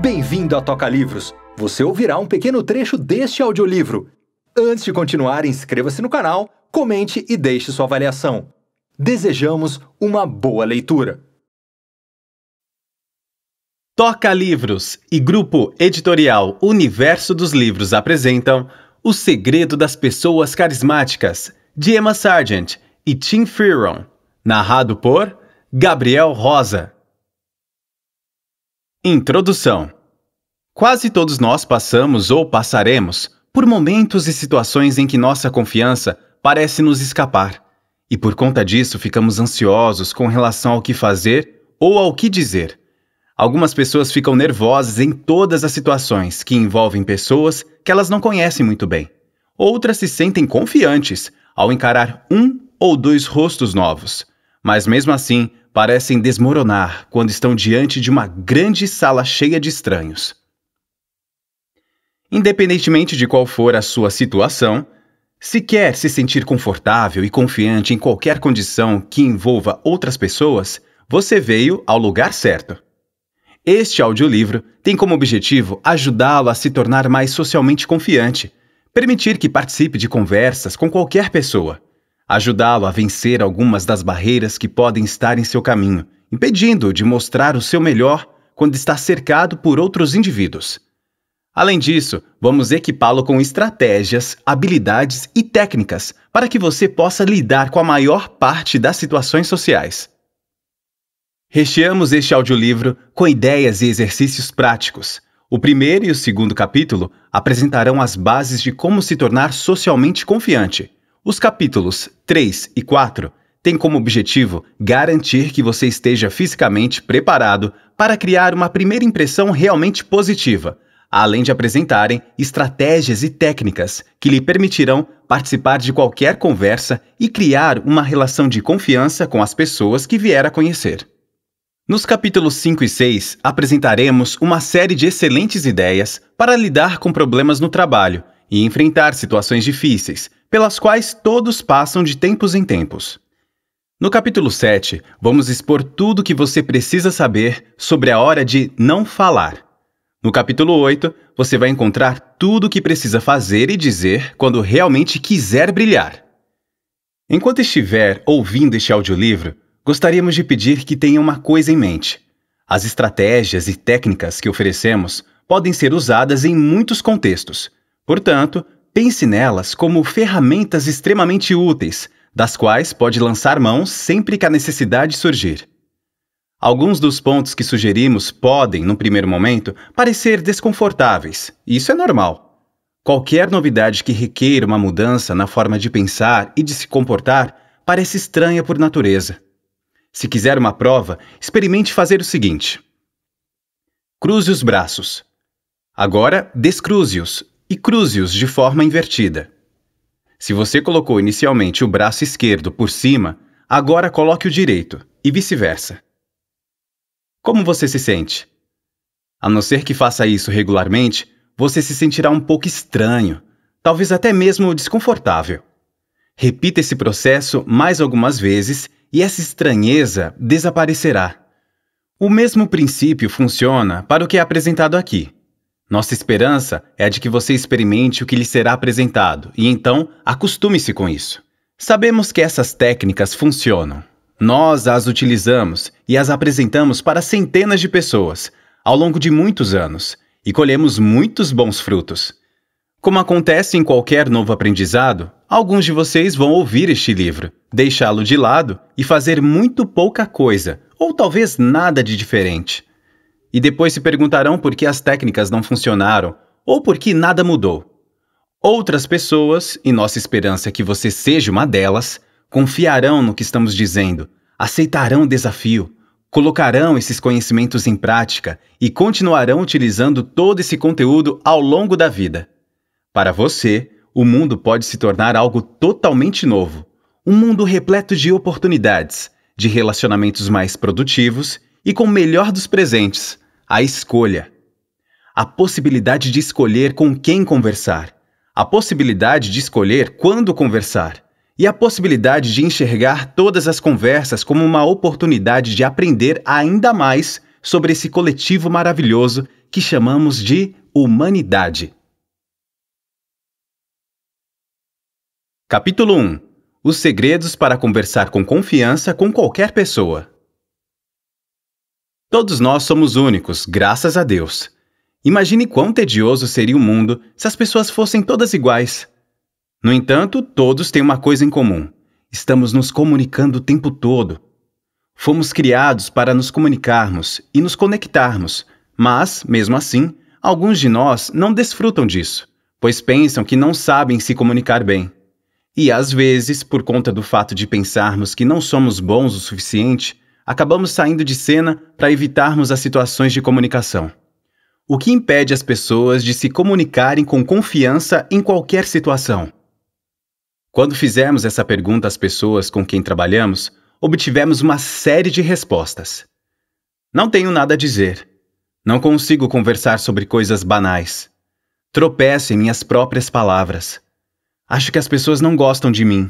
Bem-vindo à Toca Livros! Você ouvirá um pequeno trecho deste audiolivro. Antes de continuar, inscreva-se no canal, comente e deixe sua avaliação. Desejamos uma boa leitura! Toca Livros e Grupo Editorial Universo dos Livros apresentam O Segredo das Pessoas Carismáticas, de Emma Sargent e Tim Fearon, narrado por Gabriel Rosa. Introdução Quase todos nós passamos ou passaremos por momentos e situações em que nossa confiança parece nos escapar, e por conta disso ficamos ansiosos com relação ao que fazer ou ao que dizer. Algumas pessoas ficam nervosas em todas as situações que envolvem pessoas que elas não conhecem muito bem. Outras se sentem confiantes ao encarar um ou dois rostos novos, mas mesmo assim parecem desmoronar quando estão diante de uma grande sala cheia de estranhos. Independentemente de qual for a sua situação, se quer se sentir confortável e confiante em qualquer condição que envolva outras pessoas, você veio ao lugar certo. Este audiolivro tem como objetivo ajudá-lo a se tornar mais socialmente confiante, permitir que participe de conversas com qualquer pessoa ajudá-lo a vencer algumas das barreiras que podem estar em seu caminho, impedindo-o de mostrar o seu melhor quando está cercado por outros indivíduos. Além disso, vamos equipá-lo com estratégias, habilidades e técnicas para que você possa lidar com a maior parte das situações sociais. Recheamos este audiolivro com ideias e exercícios práticos. O primeiro e o segundo capítulo apresentarão as bases de como se tornar socialmente confiante. Os capítulos 3 e 4 têm como objetivo garantir que você esteja fisicamente preparado para criar uma primeira impressão realmente positiva, além de apresentarem estratégias e técnicas que lhe permitirão participar de qualquer conversa e criar uma relação de confiança com as pessoas que vier a conhecer. Nos capítulos 5 e 6, apresentaremos uma série de excelentes ideias para lidar com problemas no trabalho e enfrentar situações difíceis pelas quais todos passam de tempos em tempos. No capítulo 7, vamos expor tudo o que você precisa saber sobre a hora de não falar. No capítulo 8, você vai encontrar tudo o que precisa fazer e dizer quando realmente quiser brilhar. Enquanto estiver ouvindo este audiolivro, gostaríamos de pedir que tenha uma coisa em mente. As estratégias e técnicas que oferecemos podem ser usadas em muitos contextos. Portanto, Pense nelas como ferramentas extremamente úteis, das quais pode lançar mão sempre que a necessidade surgir. Alguns dos pontos que sugerimos podem, no primeiro momento, parecer desconfortáveis. Isso é normal. Qualquer novidade que requer uma mudança na forma de pensar e de se comportar parece estranha por natureza. Se quiser uma prova, experimente fazer o seguinte: cruze os braços. Agora, descruze-os e cruze-os de forma invertida. Se você colocou inicialmente o braço esquerdo por cima, agora coloque o direito e vice-versa. Como você se sente? A não ser que faça isso regularmente, você se sentirá um pouco estranho, talvez até mesmo desconfortável. Repita esse processo mais algumas vezes e essa estranheza desaparecerá. O mesmo princípio funciona para o que é apresentado aqui. Nossa esperança é a de que você experimente o que lhe será apresentado e então acostume-se com isso. Sabemos que essas técnicas funcionam. Nós as utilizamos e as apresentamos para centenas de pessoas ao longo de muitos anos e colhemos muitos bons frutos. Como acontece em qualquer novo aprendizado, alguns de vocês vão ouvir este livro, deixá-lo de lado e fazer muito pouca coisa, ou talvez nada de diferente. E depois se perguntarão por que as técnicas não funcionaram ou por que nada mudou. Outras pessoas, e nossa esperança é que você seja uma delas, confiarão no que estamos dizendo, aceitarão o desafio, colocarão esses conhecimentos em prática e continuarão utilizando todo esse conteúdo ao longo da vida. Para você, o mundo pode se tornar algo totalmente novo, um mundo repleto de oportunidades, de relacionamentos mais produtivos e com o melhor dos presentes a escolha. A possibilidade de escolher com quem conversar, a possibilidade de escolher quando conversar e a possibilidade de enxergar todas as conversas como uma oportunidade de aprender ainda mais sobre esse coletivo maravilhoso que chamamos de humanidade. Capítulo 1 Os segredos para conversar com confiança com qualquer pessoa. Todos nós somos únicos, graças a Deus. Imagine quão tedioso seria o mundo se as pessoas fossem todas iguais. No entanto, todos têm uma coisa em comum: estamos nos comunicando o tempo todo. Fomos criados para nos comunicarmos e nos conectarmos, mas, mesmo assim, alguns de nós não desfrutam disso, pois pensam que não sabem se comunicar bem. E às vezes, por conta do fato de pensarmos que não somos bons o suficiente, acabamos saindo de cena para evitarmos as situações de comunicação. O que impede as pessoas de se comunicarem com confiança em qualquer situação? Quando fizemos essa pergunta às pessoas com quem trabalhamos, obtivemos uma série de respostas. Não tenho nada a dizer. Não consigo conversar sobre coisas banais. Tropeço em minhas próprias palavras. Acho que as pessoas não gostam de mim.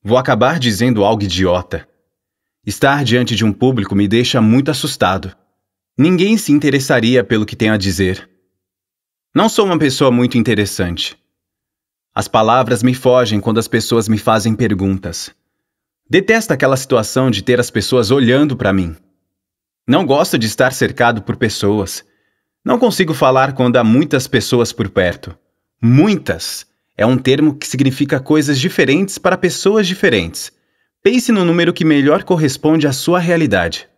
Vou acabar dizendo algo idiota. Estar diante de um público me deixa muito assustado. Ninguém se interessaria pelo que tenho a dizer. Não sou uma pessoa muito interessante. As palavras me fogem quando as pessoas me fazem perguntas. Detesto aquela situação de ter as pessoas olhando para mim. Não gosto de estar cercado por pessoas. Não consigo falar quando há muitas pessoas por perto. Muitas é um termo que significa coisas diferentes para pessoas diferentes. Pense no número que melhor corresponde à sua realidade.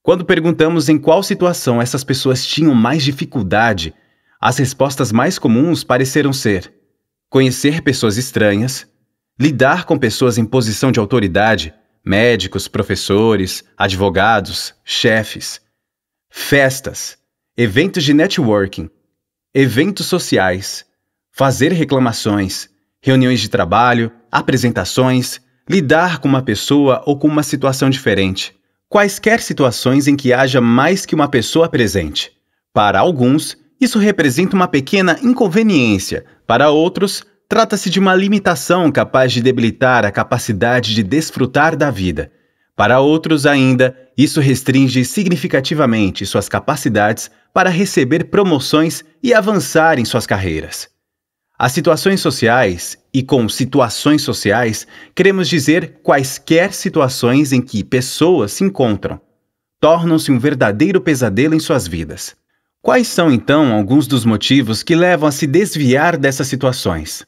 Quando perguntamos em qual situação essas pessoas tinham mais dificuldade, as respostas mais comuns pareceram ser conhecer pessoas estranhas, lidar com pessoas em posição de autoridade, médicos, professores, advogados, chefes, festas, eventos de networking, eventos sociais, fazer reclamações, reuniões de trabalho, apresentações, lidar com uma pessoa ou com uma situação diferente. Quaisquer situações em que haja mais que uma pessoa presente. Para alguns, isso representa uma pequena inconveniência, para outros, trata-se de uma limitação capaz de debilitar a capacidade de desfrutar da vida. Para outros ainda, isso restringe significativamente suas capacidades para receber promoções e avançar em suas carreiras. As situações sociais, e com situações sociais, queremos dizer quaisquer situações em que pessoas se encontram, tornam-se um verdadeiro pesadelo em suas vidas. Quais são então alguns dos motivos que levam a se desviar dessas situações?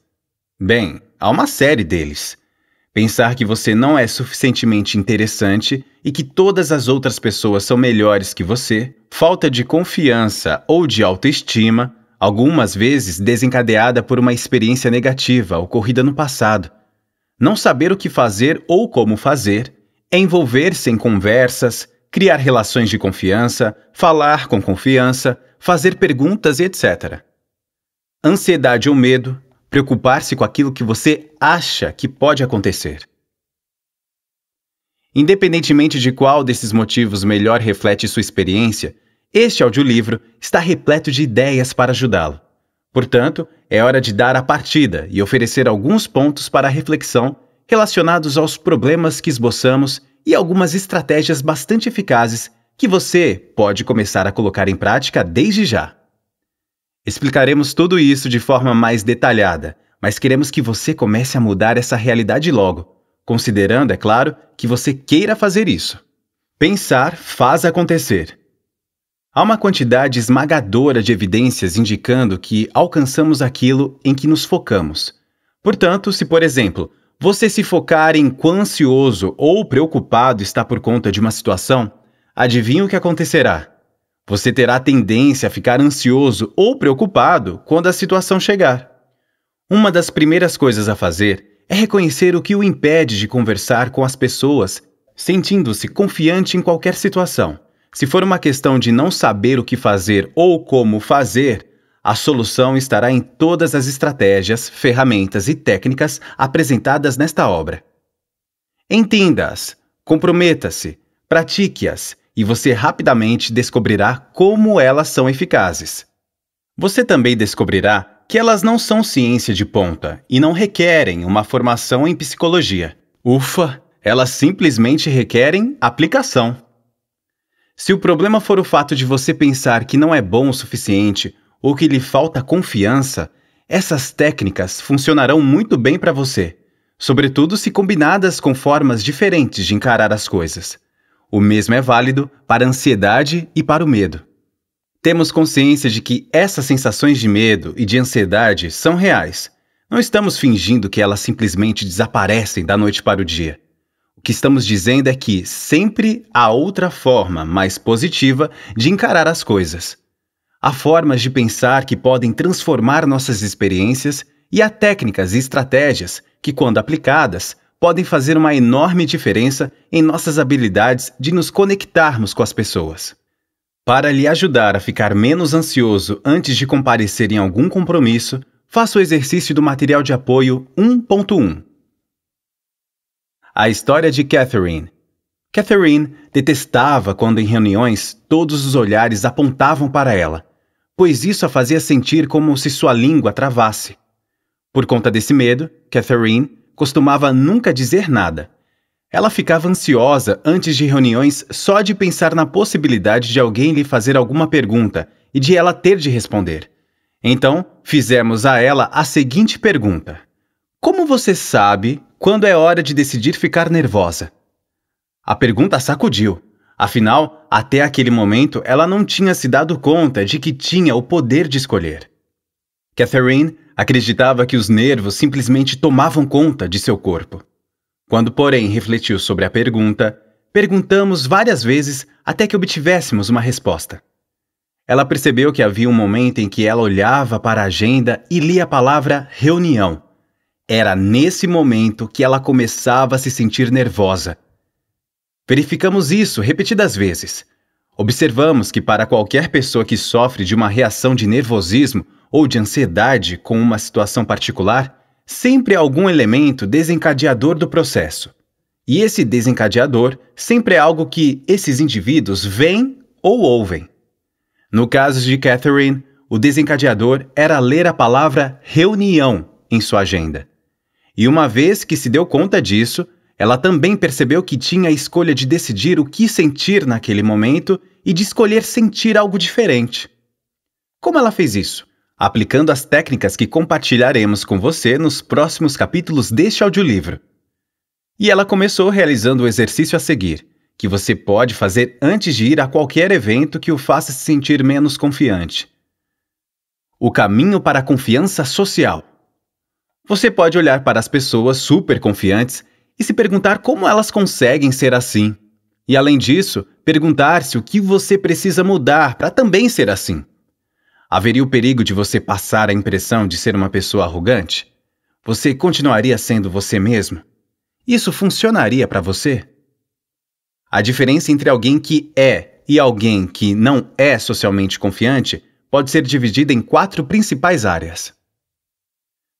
Bem, há uma série deles. Pensar que você não é suficientemente interessante e que todas as outras pessoas são melhores que você, falta de confiança ou de autoestima, algumas vezes desencadeada por uma experiência negativa ocorrida no passado. Não saber o que fazer ou como fazer, envolver-se em conversas, criar relações de confiança, falar com confiança, fazer perguntas etc. Ansiedade ou medo, preocupar-se com aquilo que você acha que pode acontecer. Independentemente de qual desses motivos melhor reflete sua experiência, este audiolivro está repleto de ideias para ajudá-lo. Portanto, é hora de dar a partida e oferecer alguns pontos para reflexão relacionados aos problemas que esboçamos e algumas estratégias bastante eficazes que você pode começar a colocar em prática desde já. Explicaremos tudo isso de forma mais detalhada, mas queremos que você comece a mudar essa realidade logo, considerando, é claro, que você queira fazer isso. Pensar faz acontecer. Há uma quantidade esmagadora de evidências indicando que alcançamos aquilo em que nos focamos. Portanto, se, por exemplo, você se focar em quão ansioso ou preocupado está por conta de uma situação, adivinha o que acontecerá? Você terá tendência a ficar ansioso ou preocupado quando a situação chegar. Uma das primeiras coisas a fazer é reconhecer o que o impede de conversar com as pessoas, sentindo-se confiante em qualquer situação. Se for uma questão de não saber o que fazer ou como fazer, a solução estará em todas as estratégias, ferramentas e técnicas apresentadas nesta obra. Entenda-as, comprometa-se, pratique-as e você rapidamente descobrirá como elas são eficazes. Você também descobrirá que elas não são ciência de ponta e não requerem uma formação em psicologia. Ufa, elas simplesmente requerem aplicação. Se o problema for o fato de você pensar que não é bom o suficiente ou que lhe falta confiança, essas técnicas funcionarão muito bem para você, sobretudo se combinadas com formas diferentes de encarar as coisas. O mesmo é válido para a ansiedade e para o medo. Temos consciência de que essas sensações de medo e de ansiedade são reais. Não estamos fingindo que elas simplesmente desaparecem da noite para o dia que estamos dizendo é que sempre há outra forma, mais positiva, de encarar as coisas. Há formas de pensar que podem transformar nossas experiências e há técnicas e estratégias que, quando aplicadas, podem fazer uma enorme diferença em nossas habilidades de nos conectarmos com as pessoas. Para lhe ajudar a ficar menos ansioso antes de comparecer em algum compromisso, faça o exercício do material de apoio 1.1. A história de Catherine. Catherine detestava quando em reuniões todos os olhares apontavam para ela, pois isso a fazia sentir como se sua língua travasse. Por conta desse medo, Catherine costumava nunca dizer nada. Ela ficava ansiosa antes de reuniões só de pensar na possibilidade de alguém lhe fazer alguma pergunta e de ela ter de responder. Então, fizemos a ela a seguinte pergunta: Como você sabe quando é hora de decidir ficar nervosa? A pergunta sacudiu. Afinal, até aquele momento ela não tinha se dado conta de que tinha o poder de escolher. Catherine acreditava que os nervos simplesmente tomavam conta de seu corpo. Quando, porém, refletiu sobre a pergunta, perguntamos várias vezes até que obtivéssemos uma resposta. Ela percebeu que havia um momento em que ela olhava para a agenda e lia a palavra reunião era nesse momento que ela começava a se sentir nervosa. Verificamos isso repetidas vezes. Observamos que, para qualquer pessoa que sofre de uma reação de nervosismo ou de ansiedade com uma situação particular, sempre há algum elemento desencadeador do processo. E esse desencadeador sempre é algo que esses indivíduos veem ou ouvem. No caso de Catherine, o desencadeador era ler a palavra reunião em sua agenda. E uma vez que se deu conta disso, ela também percebeu que tinha a escolha de decidir o que sentir naquele momento e de escolher sentir algo diferente. Como ela fez isso? Aplicando as técnicas que compartilharemos com você nos próximos capítulos deste audiolivro. E ela começou realizando o exercício a seguir, que você pode fazer antes de ir a qualquer evento que o faça se sentir menos confiante. O caminho para a confiança social. Você pode olhar para as pessoas super confiantes e se perguntar como elas conseguem ser assim. E além disso, perguntar-se o que você precisa mudar para também ser assim. Haveria o perigo de você passar a impressão de ser uma pessoa arrogante? Você continuaria sendo você mesmo? Isso funcionaria para você? A diferença entre alguém que é e alguém que não é socialmente confiante pode ser dividida em quatro principais áreas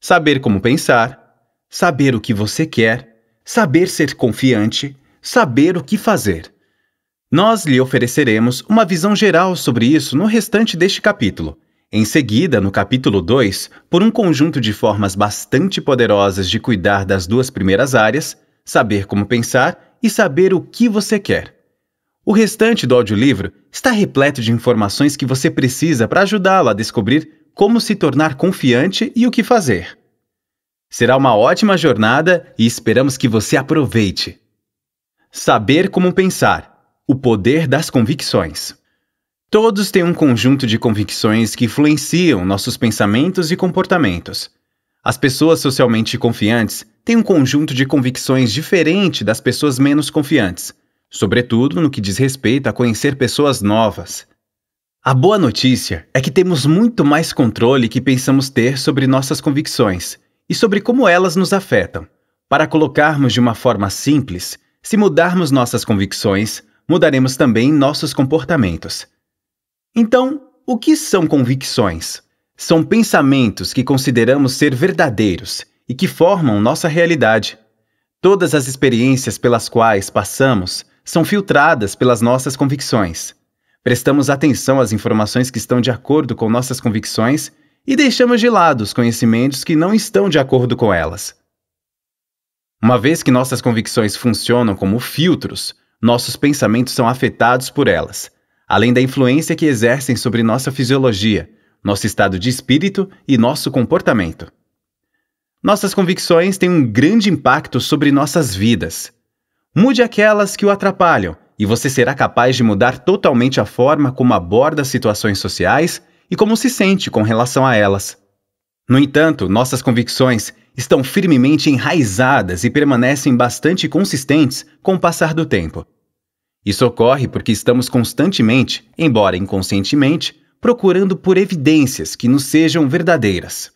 saber como pensar, saber o que você quer, saber ser confiante, saber o que fazer. Nós lhe ofereceremos uma visão geral sobre isso no restante deste capítulo. Em seguida, no capítulo 2, por um conjunto de formas bastante poderosas de cuidar das duas primeiras áreas, saber como pensar e saber o que você quer. O restante do audiolivro está repleto de informações que você precisa para ajudá-lo a descobrir como se tornar confiante e o que fazer. Será uma ótima jornada e esperamos que você aproveite. Saber como pensar o poder das convicções. Todos têm um conjunto de convicções que influenciam nossos pensamentos e comportamentos. As pessoas socialmente confiantes têm um conjunto de convicções diferente das pessoas menos confiantes, sobretudo no que diz respeito a conhecer pessoas novas. A boa notícia é que temos muito mais controle que pensamos ter sobre nossas convicções e sobre como elas nos afetam. Para colocarmos de uma forma simples, se mudarmos nossas convicções, mudaremos também nossos comportamentos. Então, o que são convicções? São pensamentos que consideramos ser verdadeiros e que formam nossa realidade. Todas as experiências pelas quais passamos são filtradas pelas nossas convicções. Prestamos atenção às informações que estão de acordo com nossas convicções e deixamos de lado os conhecimentos que não estão de acordo com elas. Uma vez que nossas convicções funcionam como filtros, nossos pensamentos são afetados por elas, além da influência que exercem sobre nossa fisiologia, nosso estado de espírito e nosso comportamento. Nossas convicções têm um grande impacto sobre nossas vidas. Mude aquelas que o atrapalham e você será capaz de mudar totalmente a forma como aborda situações sociais e como se sente com relação a elas. No entanto, nossas convicções estão firmemente enraizadas e permanecem bastante consistentes com o passar do tempo. Isso ocorre porque estamos constantemente, embora inconscientemente, procurando por evidências que nos sejam verdadeiras.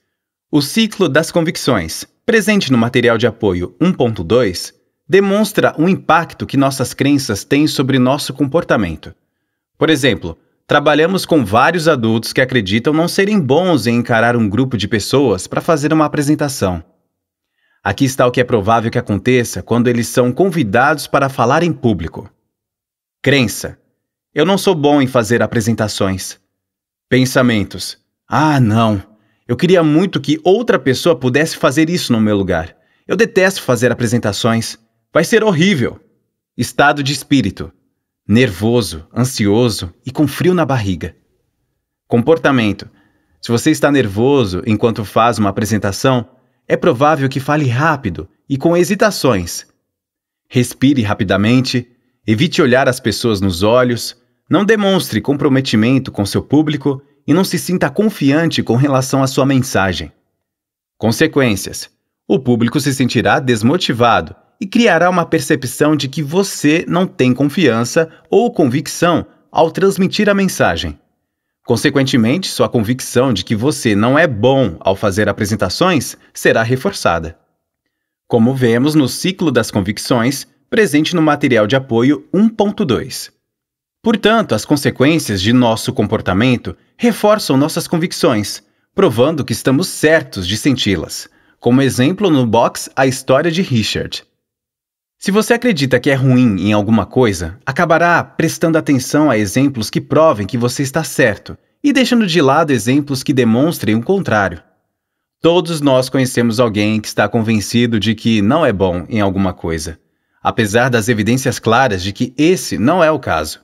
O ciclo das convicções, presente no material de apoio 1.2, demonstra o impacto que nossas crenças têm sobre nosso comportamento. Por exemplo, trabalhamos com vários adultos que acreditam não serem bons em encarar um grupo de pessoas para fazer uma apresentação. Aqui está o que é provável que aconteça quando eles são convidados para falar em público. Crença: Eu não sou bom em fazer apresentações. Pensamentos: Ah, não. Eu queria muito que outra pessoa pudesse fazer isso no meu lugar. Eu detesto fazer apresentações. Vai ser horrível. Estado de espírito: nervoso, ansioso e com frio na barriga. Comportamento: se você está nervoso enquanto faz uma apresentação, é provável que fale rápido e com hesitações. Respire rapidamente, evite olhar as pessoas nos olhos, não demonstre comprometimento com seu público e não se sinta confiante com relação à sua mensagem. Consequências: o público se sentirá desmotivado e criará uma percepção de que você não tem confiança ou convicção ao transmitir a mensagem. Consequentemente, sua convicção de que você não é bom ao fazer apresentações será reforçada. Como vemos no ciclo das convicções, presente no material de apoio 1.2. Portanto, as consequências de nosso comportamento reforçam nossas convicções, provando que estamos certos de senti-las. Como exemplo, no box, a história de Richard. Se você acredita que é ruim em alguma coisa, acabará prestando atenção a exemplos que provem que você está certo e deixando de lado exemplos que demonstrem o contrário. Todos nós conhecemos alguém que está convencido de que não é bom em alguma coisa, apesar das evidências claras de que esse não é o caso.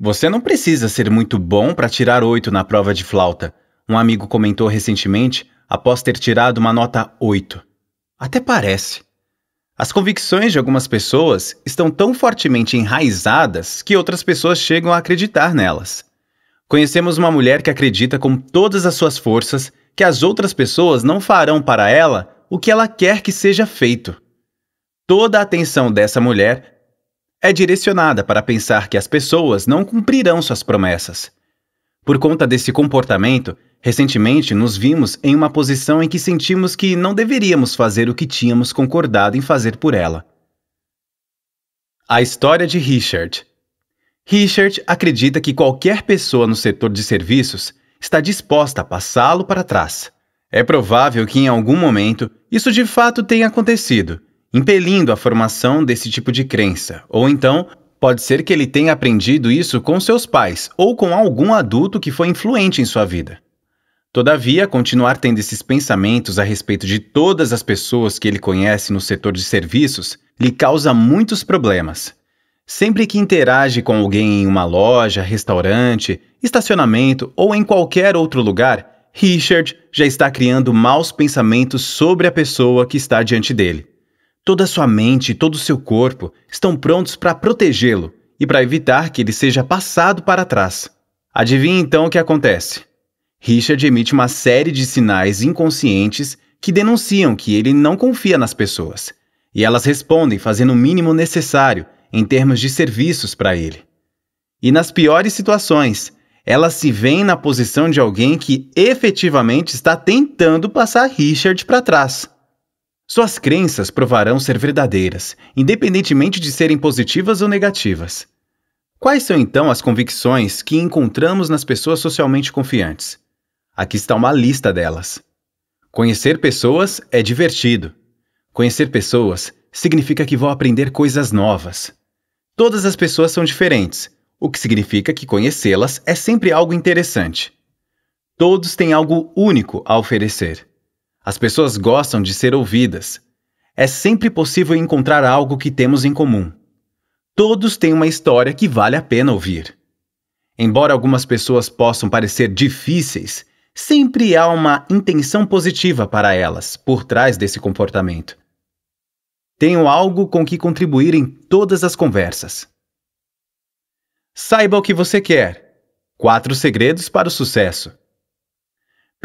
Você não precisa ser muito bom para tirar oito na prova de flauta, um amigo comentou recentemente após ter tirado uma nota oito. Até parece. As convicções de algumas pessoas estão tão fortemente enraizadas que outras pessoas chegam a acreditar nelas. Conhecemos uma mulher que acredita com todas as suas forças que as outras pessoas não farão para ela o que ela quer que seja feito. Toda a atenção dessa mulher é direcionada para pensar que as pessoas não cumprirão suas promessas, por conta desse comportamento, recentemente nos vimos em uma posição em que sentimos que não deveríamos fazer o que tínhamos concordado em fazer por ela. A história de Richard. Richard acredita que qualquer pessoa no setor de serviços está disposta a passá-lo para trás. É provável que em algum momento isso de fato tenha acontecido, impelindo a formação desse tipo de crença, ou então Pode ser que ele tenha aprendido isso com seus pais ou com algum adulto que foi influente em sua vida. Todavia, continuar tendo esses pensamentos a respeito de todas as pessoas que ele conhece no setor de serviços lhe causa muitos problemas. Sempre que interage com alguém em uma loja, restaurante, estacionamento ou em qualquer outro lugar, Richard já está criando maus pensamentos sobre a pessoa que está diante dele. Toda sua mente e todo seu corpo estão prontos para protegê-lo e para evitar que ele seja passado para trás. Adivinhe então o que acontece. Richard emite uma série de sinais inconscientes que denunciam que ele não confia nas pessoas, e elas respondem fazendo o mínimo necessário em termos de serviços para ele. E nas piores situações, elas se veem na posição de alguém que efetivamente está tentando passar Richard para trás. Suas crenças provarão ser verdadeiras, independentemente de serem positivas ou negativas. Quais são então as convicções que encontramos nas pessoas socialmente confiantes? Aqui está uma lista delas. Conhecer pessoas é divertido. Conhecer pessoas significa que vão aprender coisas novas. Todas as pessoas são diferentes, o que significa que conhecê-las é sempre algo interessante. Todos têm algo único a oferecer. As pessoas gostam de ser ouvidas. É sempre possível encontrar algo que temos em comum. Todos têm uma história que vale a pena ouvir. Embora algumas pessoas possam parecer difíceis, sempre há uma intenção positiva para elas por trás desse comportamento. Tenho algo com que contribuir em todas as conversas. Saiba o que você quer. Quatro segredos para o sucesso.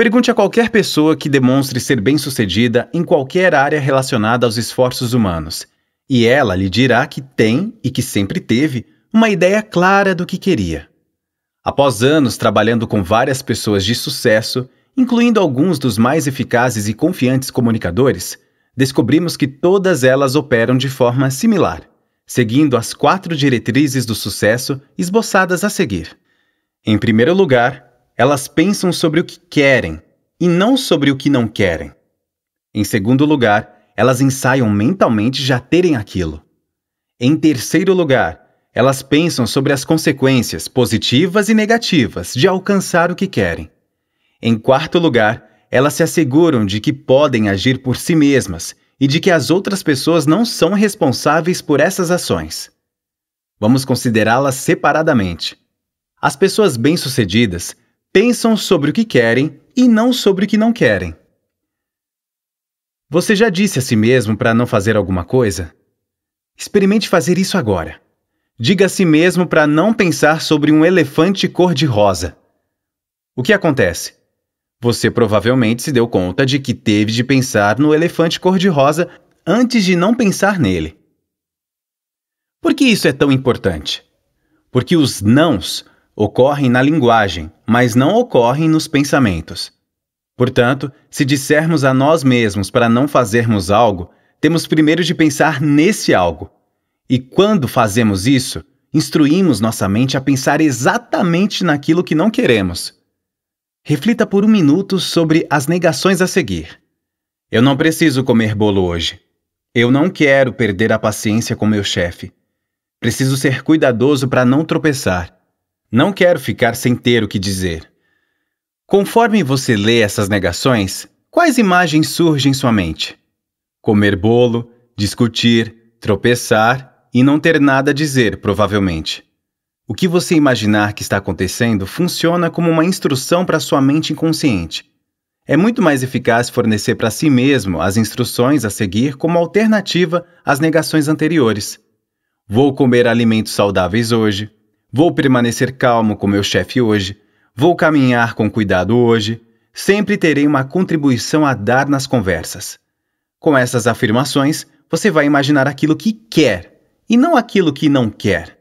Pergunte a qualquer pessoa que demonstre ser bem-sucedida em qualquer área relacionada aos esforços humanos, e ela lhe dirá que tem e que sempre teve uma ideia clara do que queria. Após anos trabalhando com várias pessoas de sucesso, incluindo alguns dos mais eficazes e confiantes comunicadores, descobrimos que todas elas operam de forma similar, seguindo as quatro diretrizes do sucesso esboçadas a seguir. Em primeiro lugar, elas pensam sobre o que querem e não sobre o que não querem. Em segundo lugar, elas ensaiam mentalmente já terem aquilo. Em terceiro lugar, elas pensam sobre as consequências positivas e negativas de alcançar o que querem. Em quarto lugar, elas se asseguram de que podem agir por si mesmas e de que as outras pessoas não são responsáveis por essas ações. Vamos considerá-las separadamente. As pessoas bem-sucedidas pensam sobre o que querem e não sobre o que não querem. Você já disse a si mesmo para não fazer alguma coisa? Experimente fazer isso agora. Diga a si mesmo para não pensar sobre um elefante cor-de-rosa. O que acontece? Você provavelmente se deu conta de que teve de pensar no elefante cor-de-rosa antes de não pensar nele. Por que isso é tão importante? Porque os nãos ocorrem na linguagem mas não ocorrem nos pensamentos. Portanto, se dissermos a nós mesmos para não fazermos algo, temos primeiro de pensar nesse algo. E quando fazemos isso, instruímos nossa mente a pensar exatamente naquilo que não queremos. Reflita por um minuto sobre as negações a seguir. Eu não preciso comer bolo hoje. Eu não quero perder a paciência com meu chefe. Preciso ser cuidadoso para não tropeçar. Não quero ficar sem ter o que dizer. Conforme você lê essas negações, quais imagens surgem em sua mente? Comer bolo, discutir, tropeçar e não ter nada a dizer, provavelmente. O que você imaginar que está acontecendo funciona como uma instrução para sua mente inconsciente. É muito mais eficaz fornecer para si mesmo as instruções a seguir como alternativa às negações anteriores. Vou comer alimentos saudáveis hoje. Vou permanecer calmo com meu chefe hoje. Vou caminhar com cuidado hoje. Sempre terei uma contribuição a dar nas conversas. Com essas afirmações, você vai imaginar aquilo que quer e não aquilo que não quer.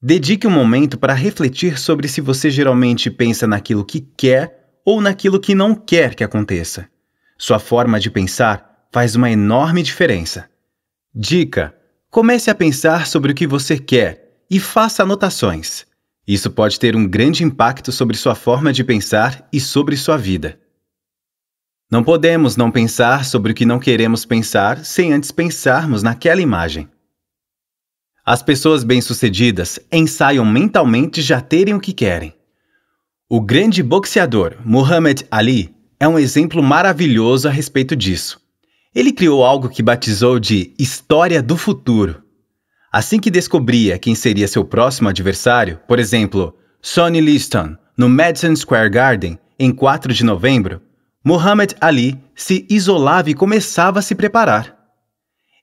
Dedique um momento para refletir sobre se você geralmente pensa naquilo que quer ou naquilo que não quer que aconteça. Sua forma de pensar faz uma enorme diferença. Dica: comece a pensar sobre o que você quer e faça anotações. Isso pode ter um grande impacto sobre sua forma de pensar e sobre sua vida. Não podemos não pensar sobre o que não queremos pensar sem antes pensarmos naquela imagem. As pessoas bem-sucedidas ensaiam mentalmente já terem o que querem. O grande boxeador Muhammad Ali é um exemplo maravilhoso a respeito disso. Ele criou algo que batizou de História do Futuro Assim que descobria quem seria seu próximo adversário, por exemplo, Sonny Liston, no Madison Square Garden, em 4 de novembro, Muhammad Ali se isolava e começava a se preparar.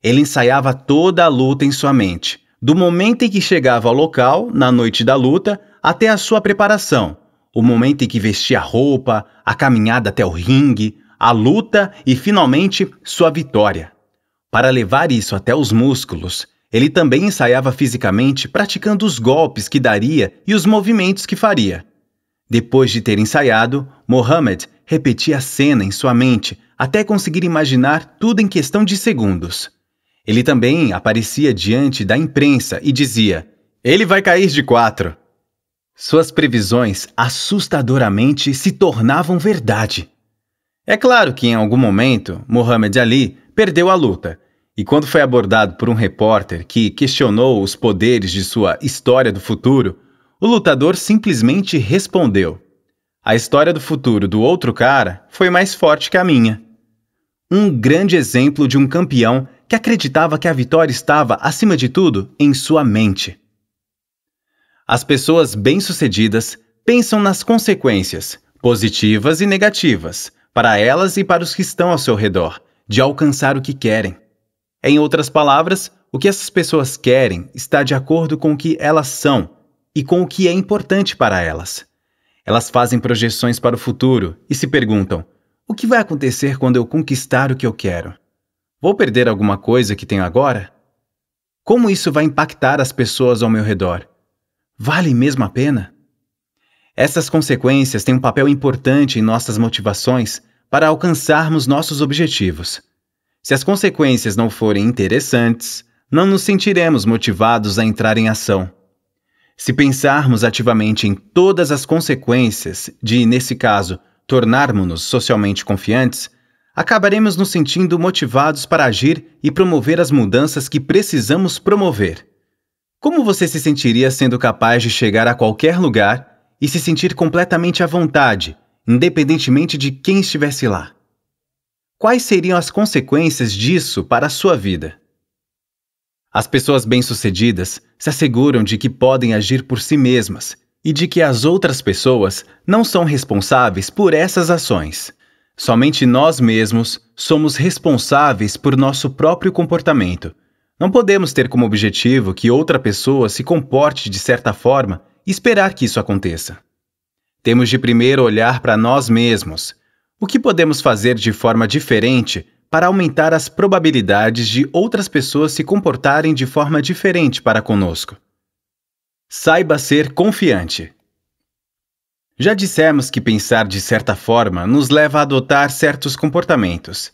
Ele ensaiava toda a luta em sua mente, do momento em que chegava ao local, na noite da luta, até a sua preparação, o momento em que vestia a roupa, a caminhada até o ringue, a luta e, finalmente, sua vitória. Para levar isso até os músculos, ele também ensaiava fisicamente, praticando os golpes que daria e os movimentos que faria. Depois de ter ensaiado, Mohammed repetia a cena em sua mente até conseguir imaginar tudo em questão de segundos. Ele também aparecia diante da imprensa e dizia: Ele vai cair de quatro. Suas previsões assustadoramente se tornavam verdade. É claro que em algum momento Mohamed Ali perdeu a luta e quando foi abordado por um repórter que questionou os poderes de sua história do futuro, o lutador simplesmente respondeu: A história do futuro do outro cara foi mais forte que a minha. Um grande exemplo de um campeão que acreditava que a vitória estava, acima de tudo, em sua mente. As pessoas bem-sucedidas pensam nas consequências, positivas e negativas, para elas e para os que estão ao seu redor, de alcançar o que querem. Em outras palavras, o que essas pessoas querem está de acordo com o que elas são e com o que é importante para elas. Elas fazem projeções para o futuro e se perguntam: o que vai acontecer quando eu conquistar o que eu quero? Vou perder alguma coisa que tenho agora? Como isso vai impactar as pessoas ao meu redor? Vale mesmo a pena? Essas consequências têm um papel importante em nossas motivações para alcançarmos nossos objetivos. Se as consequências não forem interessantes, não nos sentiremos motivados a entrar em ação. Se pensarmos ativamente em todas as consequências de, nesse caso, tornarmos-nos socialmente confiantes, acabaremos nos sentindo motivados para agir e promover as mudanças que precisamos promover. Como você se sentiria sendo capaz de chegar a qualquer lugar e se sentir completamente à vontade, independentemente de quem estivesse lá? Quais seriam as consequências disso para a sua vida? As pessoas bem-sucedidas se asseguram de que podem agir por si mesmas e de que as outras pessoas não são responsáveis por essas ações. Somente nós mesmos somos responsáveis por nosso próprio comportamento. Não podemos ter como objetivo que outra pessoa se comporte de certa forma e esperar que isso aconteça. Temos de primeiro olhar para nós mesmos o que podemos fazer de forma diferente para aumentar as probabilidades de outras pessoas se comportarem de forma diferente para conosco? Saiba ser confiante. Já dissemos que pensar de certa forma nos leva a adotar certos comportamentos.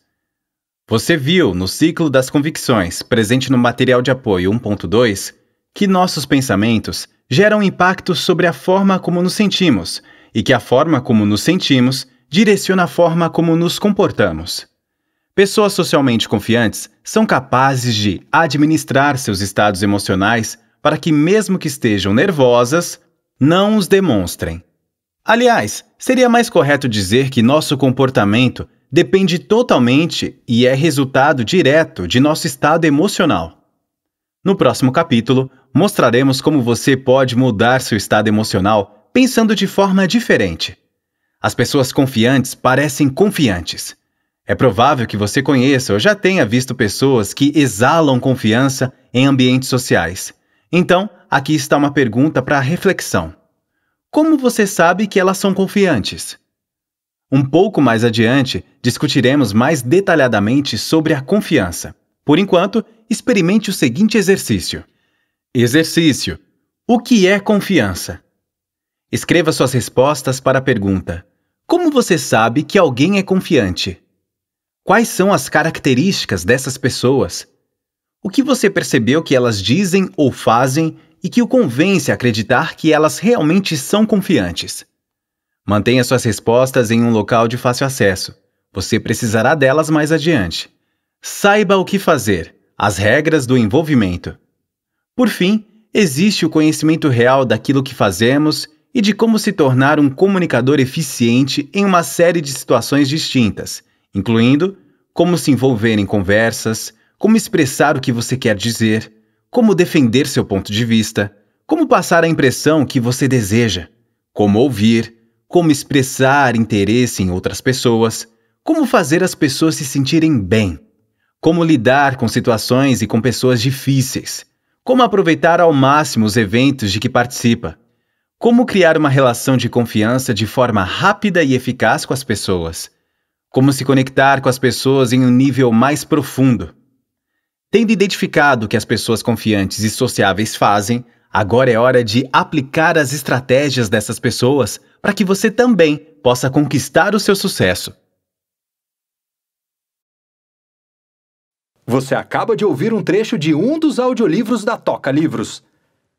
Você viu no ciclo das convicções, presente no material de apoio 1.2, que nossos pensamentos geram impactos sobre a forma como nos sentimos e que a forma como nos sentimos direciona a forma como nos comportamos. Pessoas socialmente confiantes são capazes de administrar seus estados emocionais para que, mesmo que estejam nervosas, não os demonstrem. Aliás, seria mais correto dizer que nosso comportamento depende totalmente e é resultado direto de nosso estado emocional. No próximo capítulo, mostraremos como você pode mudar seu estado emocional pensando de forma diferente. As pessoas confiantes parecem confiantes. É provável que você conheça ou já tenha visto pessoas que exalam confiança em ambientes sociais. Então, aqui está uma pergunta para reflexão. Como você sabe que elas são confiantes? Um pouco mais adiante, discutiremos mais detalhadamente sobre a confiança. Por enquanto, experimente o seguinte exercício. Exercício: O que é confiança? Escreva suas respostas para a pergunta: como você sabe que alguém é confiante? Quais são as características dessas pessoas? O que você percebeu que elas dizem ou fazem e que o convence a acreditar que elas realmente são confiantes? Mantenha suas respostas em um local de fácil acesso. Você precisará delas mais adiante. Saiba o que fazer, as regras do envolvimento. Por fim, existe o conhecimento real daquilo que fazemos e de como se tornar um comunicador eficiente em uma série de situações distintas, incluindo como se envolver em conversas, como expressar o que você quer dizer, como defender seu ponto de vista, como passar a impressão que você deseja, como ouvir, como expressar interesse em outras pessoas, como fazer as pessoas se sentirem bem, como lidar com situações e com pessoas difíceis, como aproveitar ao máximo os eventos de que participa como criar uma relação de confiança de forma rápida e eficaz com as pessoas? Como se conectar com as pessoas em um nível mais profundo? Tendo identificado o que as pessoas confiantes e sociáveis fazem, agora é hora de aplicar as estratégias dessas pessoas para que você também possa conquistar o seu sucesso. Você acaba de ouvir um trecho de um dos audiolivros da Toca Livros.